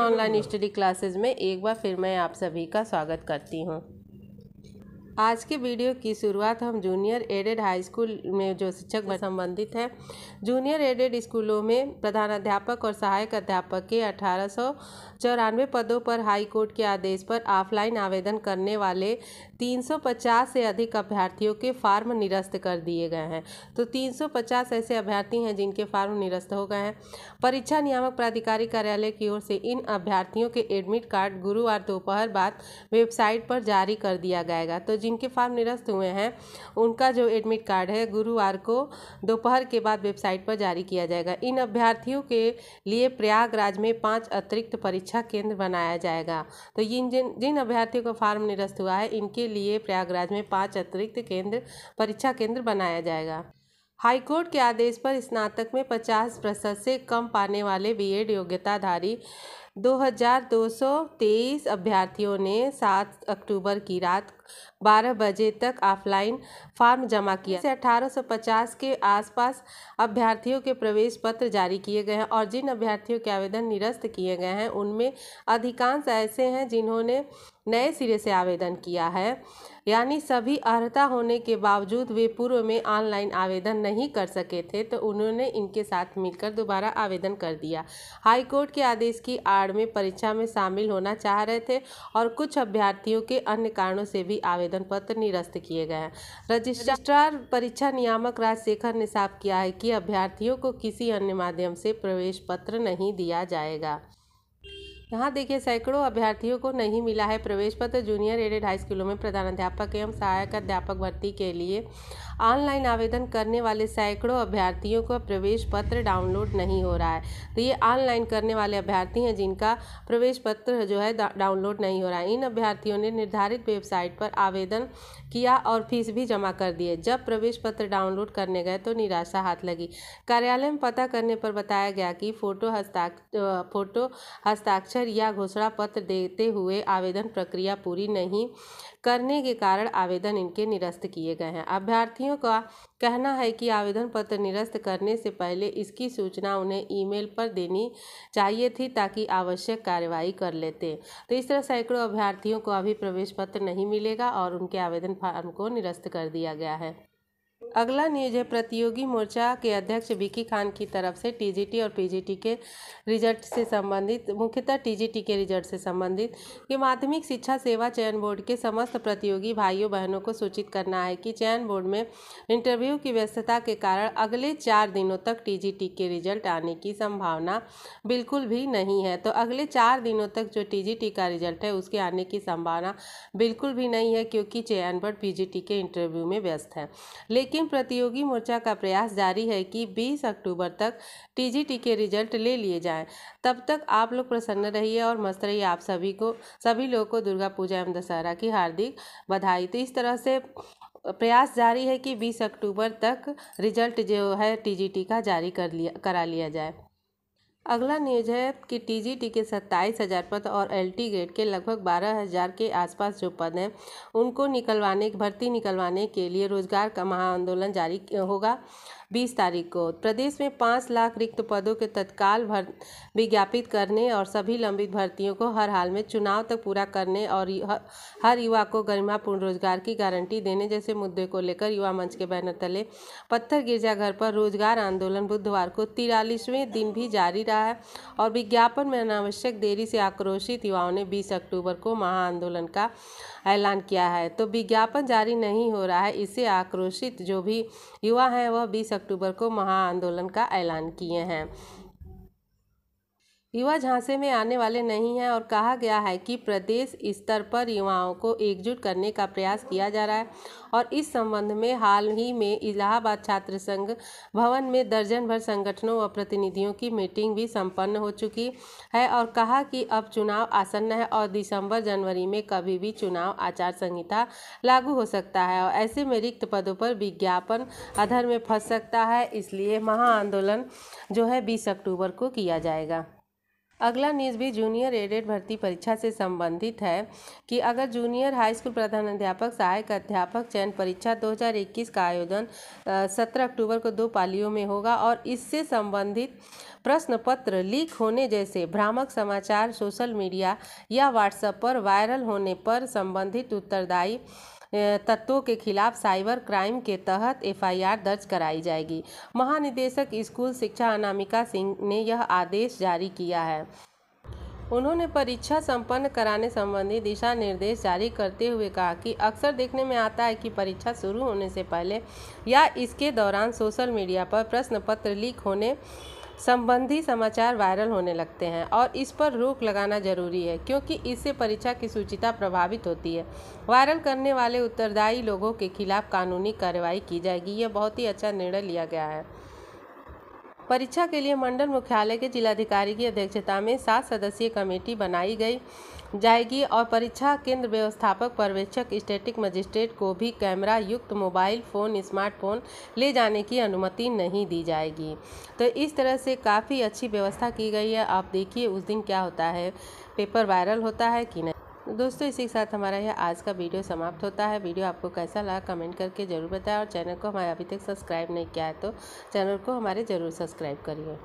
online study classes में एक बार फिर मैं आप सभी का स्वागत करती हूँ आज के वीडियो की शुरुआत हम जूनियर एडेड हाई स्कूल में जो शिक्षक संबंधित है जूनियर एडेड स्कूलों में प्रधानाध्यापक और सहायक अध्यापक के अठारह पदों पर हाई कोर्ट के आदेश पर ऑफलाइन आवेदन करने वाले 350 से अधिक अभ्यर्थियों के फार्म निरस्त कर दिए गए हैं तो 350 ऐसे अभ्यर्थी हैं जिनके फार्म निरस्त हो गए हैं परीक्षा नियामक प्राधिकारी कार्यालय की ओर से इन अभ्यर्थियों के एडमिट कार्ड गुरुवार दोपहर बाद वेबसाइट पर जारी कर दिया जाएगा तो जिनके फार्म निरस्त हुए हैं उनका जो एडमिट कार्ड है गुरुवार को दोपहर के बाद वेबसाइट पर जारी किया जाएगा इन अभ्यर्थियों के लिए प्रयागराज में पाँच अतिरिक्त परीक्षा केंद्र बनाया जाएगा तो इन जिन जिन अभ्यर्थियों का फार्म निरस्त हुआ है इनके लिए प्रयागराज में पाँच अतिरिक्त केंद्र परीक्षा केंद्र बनाया जाएगा हाईकोर्ट के आदेश पर स्नातक में 50 प्रतिशत से कम पाने वाले बीएड योग्यताधारी दो हज़ार दो सौ तेईस अभ्यर्थियों ने सात अक्टूबर की रात बारह बजे तक ऑफलाइन फॉर्म जमा किया से अठारह सौ पचास के आसपास अभ्यर्थियों के प्रवेश पत्र जारी किए गए हैं और जिन अभ्यर्थियों के आवेदन निरस्त किए गए हैं उनमें अधिकांश ऐसे हैं जिन्होंने नए सिरे से आवेदन किया है यानी सभी अर्हता होने के बावजूद वे पूर्व में ऑनलाइन आवेदन नहीं कर सके थे तो उन्होंने इनके साथ मिलकर दोबारा आवेदन कर दिया हाईकोर्ट के आदेश की आर कार्ड में परीक्षा में शामिल होना चाह रहे थे और कुछ अभ्यर्थियों के अन्य कारणों से भी आवेदन पत्र निरस्त किए गए हैं रजिस्ट्रार परीक्षा नियामक राजशेखर ने साफ किया है कि अभ्यर्थियों को किसी अन्य माध्यम से प्रवेश पत्र नहीं दिया जाएगा यहाँ देखिए सैकड़ों अभ्यर्थियों को नहीं मिला है प्रवेश पत्र जूनियर एडेड हाई स्कूलों में प्रधानाध्यापक एवं सहायक अध्यापक भर्ती के लिए ऑनलाइन आवेदन करने वाले सैकड़ों अभ्यर्थियों का प्रवेश पत्र डाउनलोड नहीं हो रहा है तो ये ऑनलाइन करने वाले अभ्यर्थी हैं जिनका प्रवेश पत्र जो है डाउनलोड नहीं हो रहा है इन अभ्यर्थियों ने निर्धारित वेबसाइट पर आवेदन किया और फीस भी जमा कर दिए जब प्रवेश पत्र डाउनलोड करने गए तो निराशा हाथ लगी कार्यालय में पता करने पर बताया गया कि फ़ोटो हस्ताक्ष फोटो हस्ताक्षर पत्र या घोषणा पत्र देते हुए आवेदन प्रक्रिया पूरी नहीं करने के कारण आवेदन इनके निरस्त किए गए हैं अभ्यर्थियों का कहना है कि आवेदन पत्र निरस्त करने से पहले इसकी सूचना उन्हें ईमेल पर देनी चाहिए थी ताकि आवश्यक कार्रवाई कर लेते तो इस तरह सैकड़ों अभ्यर्थियों को अभी प्रवेश पत्र नहीं मिलेगा और उनके आवेदन फार्म को निरस्त कर दिया गया है अगला न्यूज है प्रतियोगी मोर्चा के अध्यक्ष विकी खान की तरफ से टीजीटी और पीजीटी के रिजल्ट से संबंधित मुख्यतः टीजीटी के रिजल्ट से संबंधित कि माध्यमिक शिक्षा सेवा चयन बोर्ड के समस्त प्रतियोगी भाइयों बहनों को सूचित करना है कि चयन बोर्ड में इंटरव्यू की व्यस्तता के कारण अगले चार दिनों तक टी के रिजल्ट आने की संभावना बिल्कुल भी नहीं है तो अगले चार दिनों तक जो टी का रिजल्ट है उसके आने की संभावना बिल्कुल भी नहीं है क्योंकि चयन बोर्ड पी के इंटरव्यू में व्यस्त है लेकिन लेकिन प्रतियोगी मोर्चा का प्रयास जारी है कि 20 अक्टूबर तक टीजीटी के रिजल्ट ले लिए जाएं तब तक आप लोग प्रसन्न रहिए और मस्त रहिए आप सभी को सभी लोगों को दुर्गा पूजा एवं दशहरा की हार्दिक बधाई तो इस तरह से प्रयास जारी है कि 20 अक्टूबर तक रिजल्ट जो है टीजीटी का जारी कर लिया करा लिया जाए अगला न्यूज है कि टीजीटी के सत्ताईस हज़ार पद और एलटी ग्रेड के लगभग बारह हज़ार के आसपास जो पद हैं उनको निकलवाने भर्ती निकलवाने के लिए रोजगार का महाआंदोलन जारी होगा बीस तारीख को प्रदेश में पाँच लाख रिक्त पदों के तत्काल भर विज्ञापित करने और सभी लंबित भर्तियों को हर हाल में चुनाव तक पूरा करने और हर युवा को गरिमापूर्ण रोजगार की गारंटी देने जैसे मुद्दे को लेकर युवा मंच के बैनर तले पत्थर गिरजाघर पर रोजगार आंदोलन बुधवार को तिरालीसवें दिन भी जारी रहा है और विज्ञापन में अनावश्यक देरी से आक्रोशित युवाओं ने बीस अक्टूबर को महा आंदोलन का ऐलान किया है तो विज्ञापन जारी नहीं हो रहा है इससे आक्रोशित जो भी युवा हैं वह बीस अक्टूबर को महा आंदोलन का ऐलान किए हैं युवा झांसे में आने वाले नहीं हैं और कहा गया है कि प्रदेश स्तर पर युवाओं को एकजुट करने का प्रयास किया जा रहा है और इस संबंध में हाल ही में इलाहाबाद छात्र संघ भवन में दर्जन भर संगठनों व प्रतिनिधियों की मीटिंग भी संपन्न हो चुकी है और कहा कि अब चुनाव आसन्न है और दिसंबर जनवरी में कभी भी चुनाव आचार संहिता लागू हो सकता है और ऐसे में रिक्त पदों पर विज्ञापन अधर में फंस सकता है इसलिए महा आंदोलन जो है बीस अक्टूबर को किया जाएगा अगला न्यूज़ भी जूनियर एडेड भर्ती परीक्षा से संबंधित है कि अगर जूनियर हाई स्कूल प्रधानाध्यापक सहायक अध्यापक चयन परीक्षा 2021 का आयोजन 17 अक्टूबर को दो पालियों में होगा और इससे संबंधित प्रश्न पत्र लीक होने जैसे भ्रामक समाचार सोशल मीडिया या व्हाट्सएप पर वायरल होने पर संबंधित उत्तरदायी तत्वों के खिलाफ साइबर क्राइम के तहत एफआईआर दर्ज कराई जाएगी महानिदेशक स्कूल शिक्षा अनामिका सिंह ने यह आदेश जारी किया है उन्होंने परीक्षा संपन्न कराने संबंधी दिशा निर्देश जारी करते हुए कहा कि अक्सर देखने में आता है कि परीक्षा शुरू होने से पहले या इसके दौरान सोशल मीडिया पर प्रश्न पत्र लीक होने संबंधी समाचार वायरल होने लगते हैं और इस पर रोक लगाना जरूरी है क्योंकि इससे परीक्षा की सूचिता प्रभावित होती है वायरल करने वाले उत्तरदायी लोगों के खिलाफ कानूनी कार्रवाई की जाएगी यह बहुत ही अच्छा निर्णय लिया गया है परीक्षा के लिए मंडल मुख्यालय के जिलाधिकारी की अध्यक्षता में सात सदस्यीय कमेटी बनाई गई जाएगी और परीक्षा केंद्र व्यवस्थापक पर्यवेक्षक स्टेटिक मजिस्ट्रेट को भी कैमरा युक्त मोबाइल फ़ोन स्मार्टफोन ले जाने की अनुमति नहीं दी जाएगी तो इस तरह से काफ़ी अच्छी व्यवस्था की गई है आप देखिए उस दिन क्या होता है पेपर वायरल होता है कि नहीं दोस्तों इसी के साथ हमारा यह आज का वीडियो समाप्त होता है वीडियो आपको कैसा लगा कमेंट करके ज़रूर बताएं और चैनल को हमारे अभी तक सब्सक्राइब नहीं किया है तो चैनल को हमारे ज़रूर सब्सक्राइब करिए